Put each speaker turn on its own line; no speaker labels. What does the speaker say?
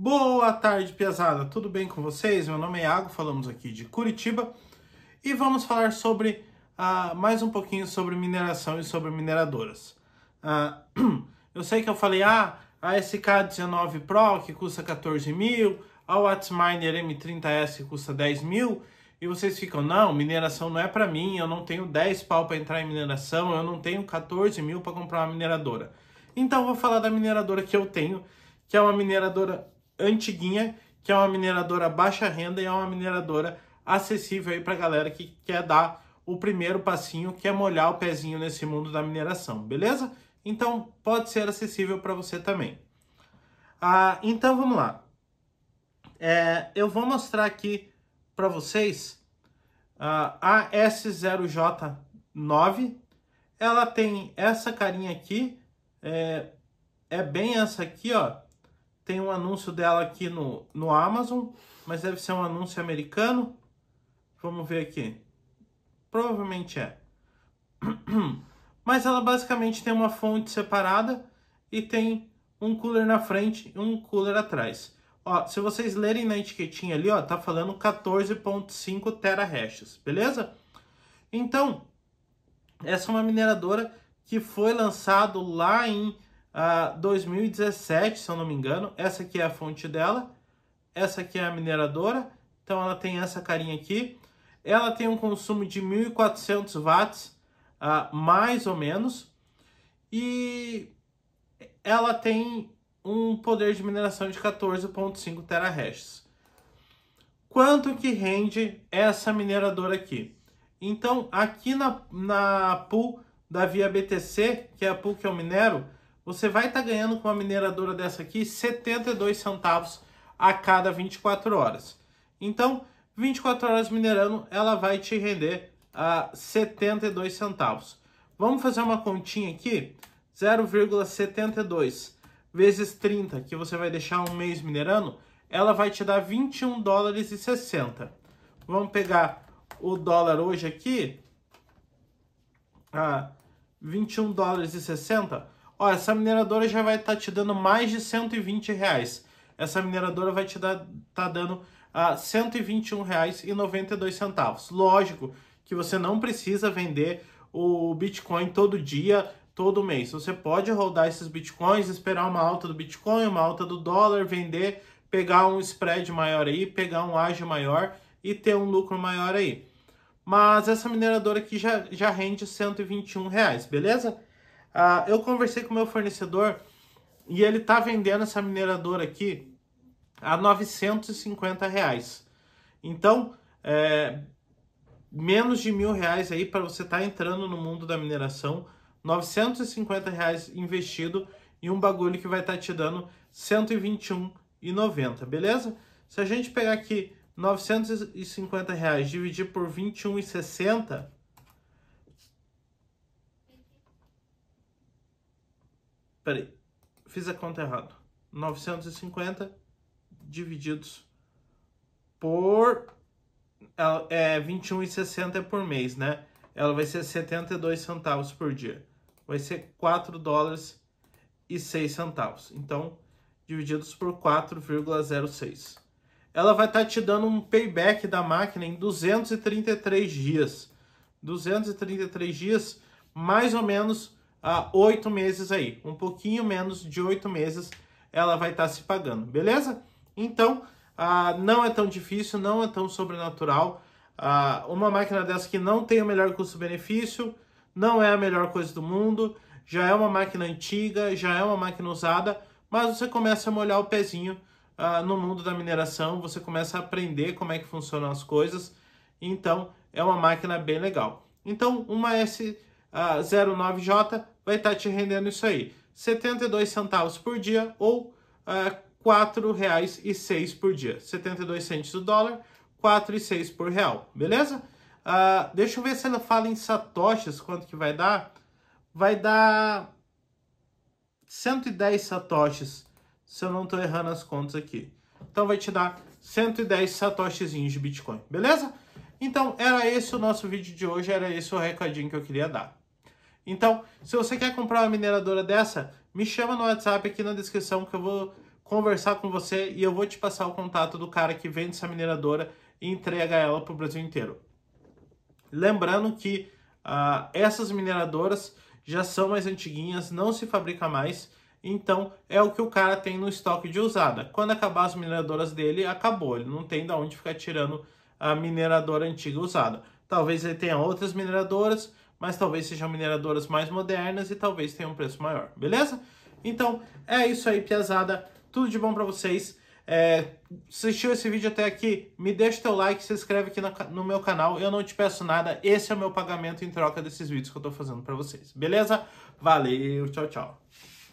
Boa tarde, pesada. Tudo bem com vocês? Meu nome é Iago, falamos aqui de Curitiba e vamos falar sobre uh, mais um pouquinho sobre mineração e sobre mineradoras. Uh, eu sei que eu falei, ah, a SK19 Pro que custa 14 mil, a Wattminer M30S que custa 10 mil, e vocês ficam, não, mineração não é para mim, eu não tenho 10 pau para entrar em mineração, eu não tenho 14 mil para comprar uma mineradora. Então vou falar da mineradora que eu tenho, que é uma mineradora antiguinha, que é uma mineradora baixa renda e é uma mineradora acessível aí para galera que quer dar o primeiro passinho, que é molhar o pezinho nesse mundo da mineração, beleza? Então pode ser acessível para você também. Ah, então vamos lá. É, eu vou mostrar aqui para vocês ah, a S0J9. Ela tem essa carinha aqui, é, é bem essa aqui, ó tem um anúncio dela aqui no, no Amazon, mas deve ser um anúncio americano. Vamos ver aqui. Provavelmente é. Mas ela basicamente tem uma fonte separada e tem um cooler na frente e um cooler atrás. Ó, se vocês lerem na etiquetinha ali, ó, tá falando 14.5 terahashes, beleza? Então, essa é uma mineradora que foi lançado lá em uh, 2017, se eu não me engano. Essa aqui é a fonte dela. Essa aqui é a mineradora. Então ela tem essa carinha aqui. Ela tem um consumo de 1.400 watts, uh, mais ou menos. E ela tem um poder de mineração de 14.5 terahashes. Quanto que rende essa mineradora aqui? Então, aqui na, na pool da Via BTC, que é a pool que eu minero, você vai estar tá ganhando com uma mineradora dessa aqui 72 centavos a cada 24 horas. Então, 24 horas minerando, ela vai te render ah, a 72 centavos. Vamos fazer uma continha aqui? 0,72 vezes 30, que você vai deixar um mês minerando, ela vai te dar 21 dólares e 60. Vamos pegar o dólar hoje aqui, a ah, 21 dólares e 60. Ó, essa mineradora já vai estar tá te dando mais de 120 reais. Essa mineradora vai te dar, tá dando a ah, 121 reais e 92 centavos. Lógico que você não precisa vender o Bitcoin todo dia, todo mês. Você pode rodar esses Bitcoins, esperar uma alta do Bitcoin, uma alta do dólar, vender, pegar um spread maior aí, pegar um ágio maior e ter um lucro maior aí. Mas essa mineradora aqui já, já rende 121 reais, beleza? Ah, eu conversei com o meu fornecedor e ele tá vendendo essa mineradora aqui a 950 reais. Então, é, menos de mil reais aí para você estar tá entrando no mundo da mineração, 950 reais investido e um bagulho que vai estar tá te dando 121,90, beleza? Se a gente pegar aqui 950 reais dividir por 21,60 Peraí, fiz a conta errada. 950 divididos por é 21,60 é por mês, né? Ela vai ser 72 centavos por dia. Vai ser 4 dólares e 6 centavos. Então, divididos por 4,06. Ela vai estar tá te dando um payback da máquina em 233 dias. 233 dias, mais ou menos oito uh, meses aí, um pouquinho menos de oito meses ela vai estar tá se pagando, beleza? Então, uh, não é tão difícil, não é tão sobrenatural. Uh, uma máquina dessa que não tem o melhor custo-benefício, não é a melhor coisa do mundo, já é uma máquina antiga, já é uma máquina usada, mas você começa a molhar o pezinho uh, no mundo da mineração, você começa a aprender como é que funcionam as coisas, então é uma máquina bem legal. Então, uma S uh, 0,9J vai estar tá te rendendo isso aí. 72 centavos por dia ou uh, R$ 4,06 por dia. 72 centos do dólar, R$ 4,06 por real, beleza? Uh, deixa eu ver se ela fala em satoshis, quanto que vai dar? Vai dar 110 satoshis, se eu não estou errando as contas aqui. Então vai te dar 110 satoshis de Bitcoin, beleza? Então, era esse o nosso vídeo de hoje, era esse o recadinho que eu queria dar. Então, se você quer comprar uma mineradora dessa, me chama no WhatsApp aqui na descrição que eu vou conversar com você e eu vou te passar o contato do cara que vende essa mineradora e entrega ela para o Brasil inteiro. Lembrando que uh, essas mineradoras já são mais antiguinhas, não se fabrica mais, então é o que o cara tem no estoque de usada. Quando acabar as mineradoras dele, acabou, ele não tem de onde ficar tirando a mineradora antiga usada. Talvez ele tenha outras mineradoras, mas talvez sejam mineradoras mais modernas e talvez tenha um preço maior, beleza? Então é isso aí, piazada. Tudo de bom para vocês. É, assistiu esse vídeo até aqui, me deixa teu like, se inscreve aqui no, no meu canal, eu não te peço nada, esse é o meu pagamento em troca desses vídeos que eu tô fazendo para vocês, beleza? Valeu, tchau, tchau.